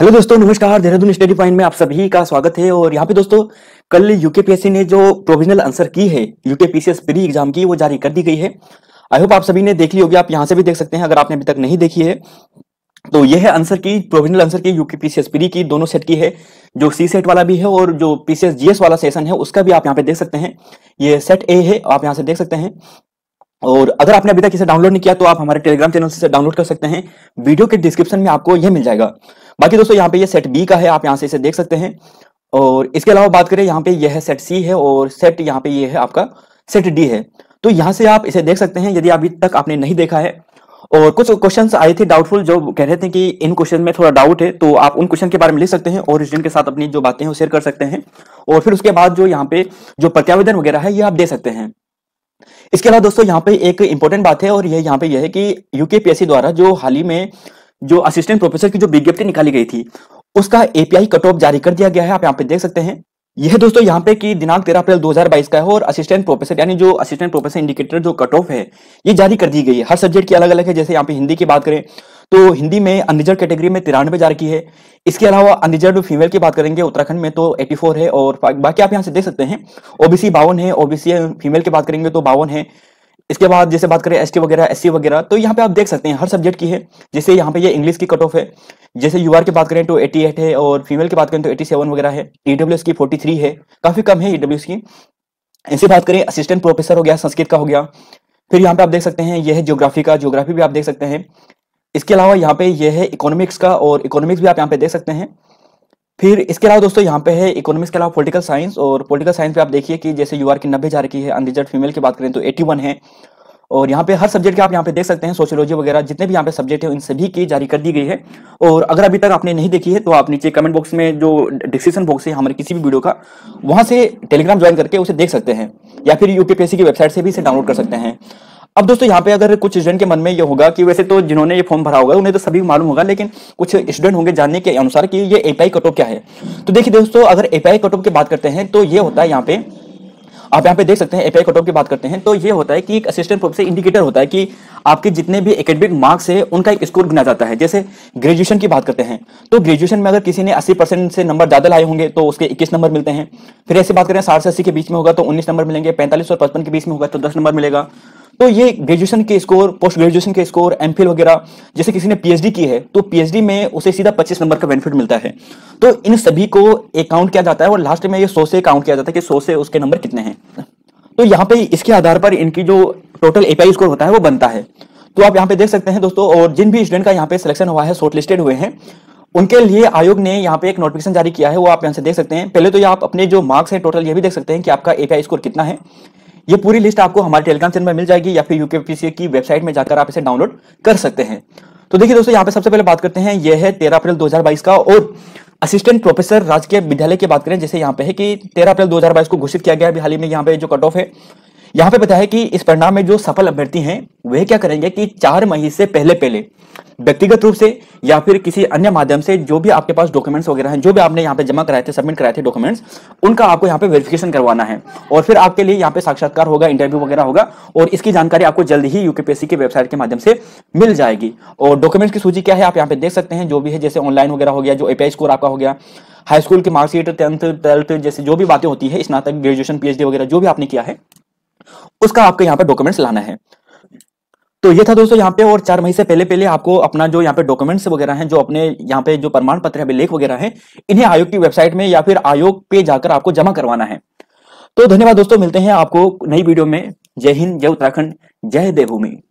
hello दोस्तों नमस्कार Dehradun study point में आप सभी का स्वागत है और यहाँ पे दोस्तों कल यूकेपीएससी ने जो प्रोविजनल आंसर की है यूकेपीसीएस प्री एग्जाम की वो जारी कर दी गई है आई होप आप सभी ने देख ली होगी आप यहाँ से भी देख सकते हैं अगर आपने अभी तक नहीं देखी है तो यह है आंसर की प्रोविजनल आंसर की यूकेपीसीएस प्री की दोनों सेट की है जो सी सेट वाला भी है और जो पीसीएस जीएस वाला सेशन है उसका भी आप यहाँ पे देख सकते हैं ये सेट ए है आप यहाँ से देख सकते हैं और अगर आपने अभी तक इसे डाउनलोड नहीं किया तो आप हमारे टेलीग्राम चैनल से डाउनलोड कर सकते हैं वीडियो के डिस्क्रिप्शन में आपको यह मिल जाएगा बाकी दोस्तों यहाँ पे ये सेट बी का है आप यहाँ से इसे देख सकते हैं और इसके अलावा बात करें यहाँ पे यह है सेट सी है और सेट यहाँ पे ये है आपका सेट डी है तो यहाँ से आप इसे देख सकते हैं यदि अभी तक आपने नहीं देखा है और कुछ क्वेश्चन आए थे डाउटफुल जो कह रहे थे कि इन क्वेश्चन में थोड़ा डाउट है तो आप उन क्वेश्चन के बारे में लिख सकते हैं और स्टूडेंट के साथ अपनी जो बातें हैं वो शेयर कर सकते हैं और फिर उसके बाद जो यहाँ पे जो प्रत्यावेदन वगैरह है ये आप दे सकते हैं इसके अलावा दोस्तों यहाँ पे एक इंपॉर्टेंट बात है और यह यहाँ पे यह है कि यूकेपीएससी द्वारा जो हाल ही में जो असिस्टेंट प्रोफेसर की जो विज्ञप्ति निकाली गई थी उसका एपीआई कट ऑफ जारी कर दिया गया है आप यहाँ पे देख सकते हैं यह दोस्तों यहाँ पे कि दिनांक तेरह अप्रैल 2022 का है और असिस्टेंट प्रोफेसर यानी जो असिस्टेंट प्रोफेसर इंडिकेटर जो कट ऑफ है ये जारी कर दी गई है हर सब्जेक्ट की अलग अलग है जैसे यहाँ पे हिंदी की बात करें तो हिंदी में अनरिजर्व कैटेगरी में तिरानवे हजार की है इसके अलावा अनरिजर्व फीमेल की बात करेंगे उत्तराखंड में तो 84 है और बाकी आप यहाँ से देख सकते हैं ओबीसी बावन है ओबीसी फीमेल की बात करेंगे तो बावन है इसके बाद जैसे बात करें एस वगैरह एस वगैरह तो यहाँ पे आप देख सकते हैं हर सब्जेक्ट की है जैसे यहाँ पे ये इंग्लिश की कट ऑफ है जैसे यू की बात करें तो 88 है और फीमेल की बात करें तो 87 वगैरह है ईडब्ल्यू की 43 है काफी कम है ईडब्ल्यू की इनसे बात करें असिस्टेंट प्रोफेसर हो गया संस्कृत का हो गया फिर यहाँ पे आप देख सकते हैं यह है ज्योग्राफी का ज्योग्राफी भी आप देख सकते हैं इसके अलावा यहाँ पे ये है इकोनॉमिक्स का और इकोनॉमिक्स भी आप यहाँ पे देख सकते हैं फिर इसके अलावा दोस्तों यहाँ पे है इकोनॉमिक्स के अलावा पॉलिटिकल साइंस और पॉलिटिकल साइंस पे आप देखिए कि जैसे यूआर की नब्बे जा रखी है अनरिजर्व फीमेल की बात करें तो 81 है और यहाँ पे हर सब्जेक्ट के आप यहाँ पे देख सकते हैं सोशियोलॉजी वगैरह जितने भी यहाँ पे सब्जेक्ट है उन सभी की जारी कर दी गई है और अगर अभी तक आपने नहीं देखी है तो आप नीचे कमेंट बॉक्स में जो डिस्क्रिप्शन बॉक्स है हमारे किसी भी वीडियो का वहाँ से टेलीग्राम ज्वाइन करके उसे देख सकते हैं या फिर यूपीपीएससी की वेबसाइट से भी इसे डाउनलोड कर सकते हैं अब दोस्तों यहाँ पे अगर कुछ स्टूडेंट के मन में ये होगा कि वैसे तो जिन्होंने ये फॉर्म भरा होगा उन्हें तो सभी मालूम होगा लेकिन कुछ स्टूडेंट होंगे जानने के अनुसार कि ये एपीआई कट ऑफ क्या है तो देखिए दोस्तों अगर एपीआई कट ऑफ की बात करते हैं तो ये होता है यहाँ पे आप यहाँ पे देख सकते हैं एपीआई कट ऑफ की बात करते हैं तो ये होता है कि एक असिस्टेंट प्रोफेसर इंडिकेटर होता है कि आपके जितने भी एकेडमिक मार्क्स है उनका एक स्कोर गिना जाता है जैसे ग्रेजुएशन की बात करते हैं तो ग्रेजुएशन में अगर किसी ने 80 परसेंट से नंबर ज्यादा लाए होंगे तो उसके 21 नंबर मिलते हैं फिर ऐसी बात करें साठ से अस्सी के बीच में होगा तो उन्नीस नंबर मिलेंगे पैंतालीस और पचपन के बीच में होगा तो दस नंबर मिलेगा तो ये ग्रेजुएशन के स्कोर पोस्ट ग्रेजुएशन के स्कोर एम वगैरह जैसे किसी ने पी की है तो पी में उसे सीधा पच्चीस नंबर का बेनिफिट मिलता है तो इन सभी को अकाउंट किया जाता है और लास्ट में ये सौ से अकाउंट किया जाता है कि सौ से उसके नंबर कितने हैं तो यहाँ पे इसके आधार पर इनकी जो टोटल एपीआई स्कोर होता है वो बनता है तो आप यहाँ पे देख सकते हैं दोस्तों और जिन भी स्टूडेंट का यहाँ पे सिलेक्शन हुआ है शॉर्टलिस्टेड हुए हैं उनके लिए आयोग ने यहाँ पे एक नोटिफिकेशन जारी किया है वो आप यहाँ से देख सकते हैं पहले तो ये आप अपने जो मार्क्स हैं टोटल ये भी देख सकते हैं कि आपका एपीआई स्कोर कितना है ये पूरी लिस्ट आपको हमारे टेलीग्राम चैनल में मिल जाएगी या फिर यूके की वेबसाइट में जाकर आप इसे डाउनलोड कर सकते हैं तो देखिए दोस्तों यहाँ पे सबसे पहले बात करते हैं यह है तेरह अप्रैल 2022 का और असिस्टेंट प्रोफेसर राजकीय विद्यालय की बात करें जैसे यहाँ पे है कि तेरह अप्रैल 2022 को घोषित किया गया हाल ही में यहाँ पे जो कट ऑफ है यहाँ पे बताया कि इस परिणाम में जो सफल अभ्यर्थी हैं वह क्या करेंगे कि चार मई से पहले पहले व्यक्तिगत रूप से या फिर किसी अन्य माध्यम से जो भी आपके पास डॉक्यूमेंट्स वगैरह हैं जो भी आपने यहाँ पे जमा कराए थे सबमिट कराए थे डॉक्यूमेंट्स उनका आपको यहाँ पे वेरिफिकेशन करवाना है और फिर आपके लिए यहाँ पे साक्षात्कार होगा इंटरव्यू वगैरह होगा और इसकी जानकारी आपको जल्द ही यूकेपीएससी की वेबसाइट के माध्यम से मिल जाएगी और डॉक्यूमेंट्स की सूची क्या है आप यहाँ पे देख सकते हैं जो भी है जैसे ऑनलाइन वगैरह हो गया जो एपीआई स्कोर आपका हो गया हाई स्कूल की मार्कशीट टेंथ ट्वेल्थ जैसे जो भी बातें होती है स्नातक ग्रेजुएशन पीएचडी वगैरह जो भी आपने किया है उसका आपको यहाँ पे डॉक्यूमेंट्स लाना है तो ये था दोस्तों यहाँ पे और चार मई से पहले पहले आपको अपना जो यहाँ पे डॉक्यूमेंट्स वगैरह हैं जो अपने यहाँ पे जो प्रमाण पत्र है लेख वगैरह हैं इन्हें आयोग की वेबसाइट में या फिर आयोग पे जाकर आपको जमा करवाना है तो धन्यवाद दोस्तों मिलते हैं आपको नई वीडियो में जय हिंद जय उत्तराखंड जय देवभूमि